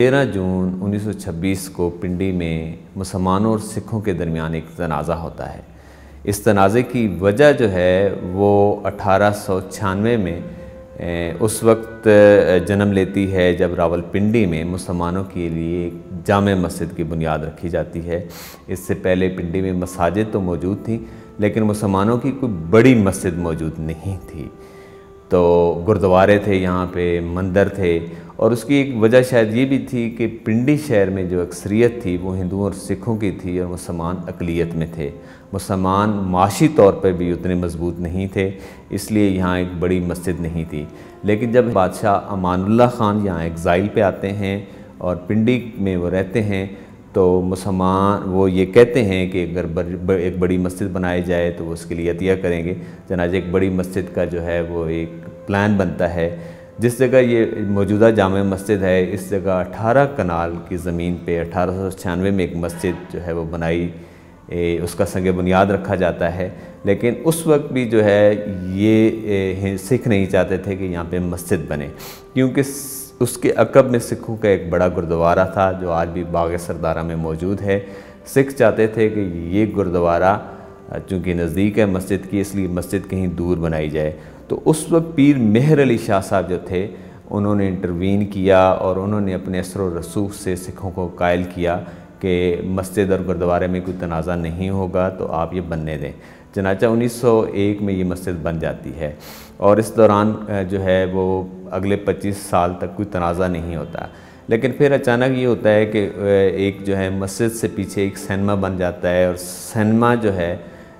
तेरह जून 1926 को पिंडी में मुसलमानों और सिखों के दरमियान एक तनाज़ा होता है इस तनाज़े की वजह जो है वो अठारह में उस वक्त जन्म लेती है जब रावलपिंडी में मुसलमानों के लिए एक जाम मस्जिद की बुनियाद रखी जाती है इससे पहले पिंडी में मसाजिद तो मौजूद थी लेकिन मुसलमानों की कोई बड़ी मस्जिद मौजूद नहीं थी तो गुरुद्वारे थे यहाँ पे मंदिर थे और उसकी एक वजह शायद ये भी थी कि पिंडी शहर में जो अक्सरियत थी वो हिंदुओं और सिखों की थी और मुसलमान अकलीत में थे मुसलमान माशी तौर पर भी उतने मजबूत नहीं थे इसलिए यहाँ एक बड़ी मस्जिद नहीं थी लेकिन जब बादशाह अमानुल्ला ख़ान यहाँ एग्ज़ाइल पे आते हैं और पिंडी में वो रहते हैं तो मुसलमान वो ये कहते हैं कि अगर एक बड़ी मस्जिद बनाई जाए तो वो उसके लिए अतिया करेंगे जनाज एक बड़ी मस्जिद का जो है वो एक प्लान बनता है जिस जगह ये मौजूदा जाम मस्जिद है इस जगह अठारह कनाल की ज़मीन पे अठारह में एक मस्जिद जो है वो बनाई ए, उसका संग बुनियाद रखा जाता है लेकिन उस वक्त भी जो है ये ए, सिख नहीं चाहते थे कि यहाँ पे मस्जिद बने क्योंकि उसके अकब में सिखों का एक बड़ा गुरुद्वारा था जो आज भी बाग सरदारा में मौजूद है सिख चाहते थे कि ये गुरुद्वारा चूँकि नज़दीक है मस्जिद की इसलिए मस्जिद कहीं दूर बनाई जाए तो उस वक्त पीर मेहर अली शाह साहब जो थे उन्होंने इंटरवीन किया और उन्होंने अपने असर रसूख से सिखों को कायल किया कि मस्जिद और गुरुद्वारे में कोई तनाज़ा नहीं होगा तो आप ये बनने दें चनाचा 1901 में ये मस्जिद बन जाती है और इस दौरान जो है वो अगले 25 साल तक कोई तनाज़ा नहीं होता लेकिन फिर अचानक ये होता है कि एक जो है मस्जिद से पीछे एक सैनमा बन जाता है और सैनमा जो है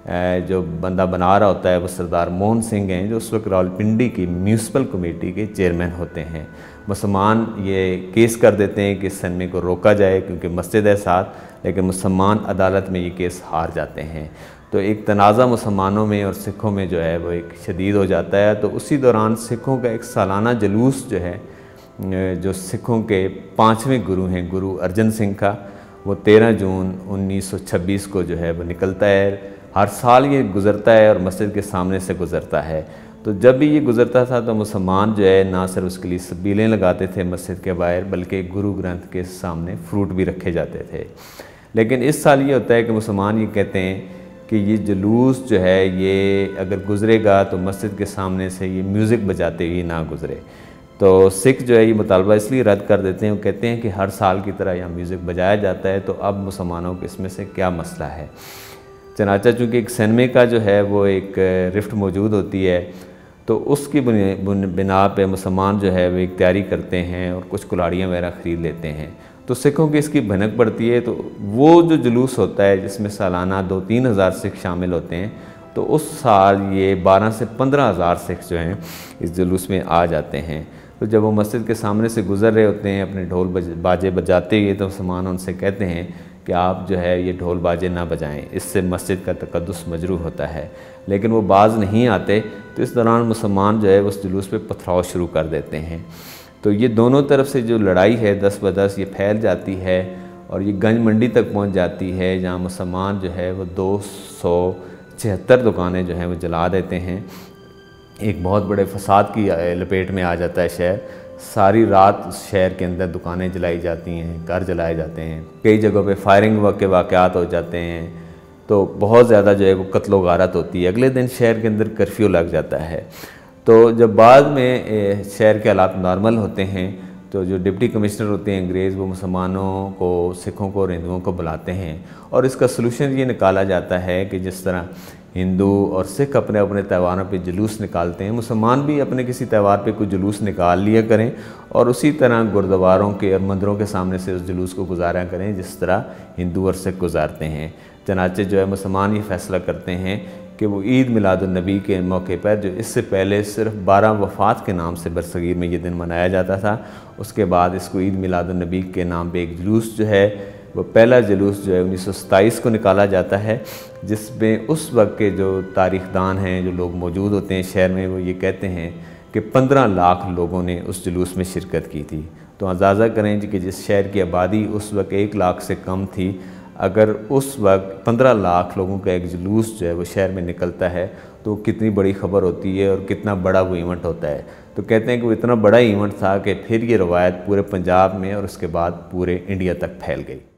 जो बंदा बना रहा होता है वो सरदार मोहन सिंह हैं जो उस वक्त रावलपिंडी की म्यूनसिपल कमेटी के चेयरमैन होते हैं मुसलमान ये केस कर देते हैं कि सन्मे को रोका जाए क्योंकि मस्जिद है साथ लेकिन मुसलमान अदालत में ये केस हार जाते हैं तो एक तनाज़ा मुसलमानों में और सिखों में जो है वो एक शदीद हो जाता है तो उसी दौरान सिखों का एक सालाना जलूस जो है जो सिखों के पाँचवें गुरु हैं गुरु अर्जन सिंह का वो तेरह जून छब्बीस को जो है वो निकलता है हर साल ये गुज़रता है और मस्जिद के सामने से गुज़रता है तो जब भी ये गुज़रता था तो मुसलमान जो है ना सिर्फ उसके लिए सबीलें लगाते थे मस्जिद के बाहर बल्कि गुरु ग्रंथ के सामने फ्रूट भी रखे जाते थे लेकिन इस साल ये होता है कि मुसलमान ये कहते हैं कि ये जुलूस जो है ये अगर गुज़रेगा तो मस्जिद के सामने से ये म्यूज़िक बजाते हुए ना गुज़रे तो सिख जो है ये मुतालबा इसलिए रद्द कर देते हैं वो कहते हैं कि हर साल की तरह यहाँ म्यूज़िक बजाया जाता है तो अब मुसलमानों को इसमें से क्या मसला है चनाचा चूँकि एक सनमे का जो है वो एक रिफ्ट मौजूद होती है तो उसकी बिना पे मुसलमान जो है वो एक तैयारी करते हैं और कुछ कुलाड़ियाँ वगैरह ख़रीद लेते हैं तो सिखों की इसकी भनक पड़ती है तो वो जो जुलूस होता है जिसमें सालाना दो तीन हज़ार सिख शामिल होते हैं तो उस साल ये बारह से पंद्रह हज़ार सिख जो हैं इस जुलूस में आ जाते हैं तो जब वो मस्जिद के सामने से गुज़र रहे होते हैं अपने ढोल बाजे बजाते हुए तो मुसलमान उनसे कहते हैं कि आप जो है ये ढोल बाजे ना बजाएं इससे मस्जिद का तकदस मजरू होता है लेकिन वो बाज़ नहीं आते तो इस दौरान मुसलमान जो है उस जुलूस पे पथराव शुरू कर देते हैं तो ये दोनों तरफ से जो लड़ाई है दस ब दस ये फैल जाती है और ये गंज मंडी तक पहुंच जाती है जहाँ मुसलमान जो है वो दो सौ छिहत्तर दुकानें जो हैं वो जला देते हैं एक बहुत बड़े फसाद की लपेट में आ जाता है शहर सारी रात शहर के अंदर दुकानें जलाई जाती हैं घर जलाए जाते हैं कई जगहों पे फायरिंग के वाक़ात हो जाते हैं तो बहुत ज़्यादा जो है वो कत्लो गारत होती है अगले दिन शहर के अंदर कर्फ्यू लग जाता है तो जब बाद में शहर के हालात नॉर्मल होते हैं तो जो डिप्टी कमिश्नर होते हैं अंग्रेज़ वो मुसलमानों को सिखों को और हिंदुओं को बुलाते हैं और इसका सलूशन ये निकाला जाता है कि जिस तरह हिंदू और सिख अपने अपने त्यौहारों पे जुलूस निकालते हैं मुसलमान भी अपने किसी त्यौहार पे कोई जुलूस निकाल लिया करें और उसी तरह गुरुद्वारों के और मंदिरों के सामने से उस जुलूस को गुजारा करें जिस तरह हिंदू और सिख गुजारते हैं चनाचे जो है मुसलमान ये फैसला करते हैं कि वो ईद मिलादुलनबी के मौके पर जो इससे पहले सिर्फ बारह वफ़ात के नाम से बरसगीर में ये दिन मनाया जाता था उसके बाद इसको ईद मिलादुलनबी के नाम पे एक जुलूस जो है वो पहला जुलूस जो है उन्नीस को निकाला जाता है जिसमें उस वक्त के जो तारीख दान हैं जो लोग मौजूद होते हैं शहर में वो ये कहते हैं कि पंद्रह लाख लोगों ने उस जुलूस में शिरकत की थी तो अंदाज़ा करें कि जिस शहर की आबादी उस वक्त एक लाख से कम थी अगर उस वक्त पंद्रह लाख लोगों का एक जुलूस जो है वो शहर में निकलता है तो कितनी बड़ी खबर होती है और कितना बड़ा वो इवेंट होता है तो कहते हैं कि वो इतना बड़ा इवेंट था कि फिर ये रवायत पूरे पंजाब में और उसके बाद पूरे इंडिया तक फैल गई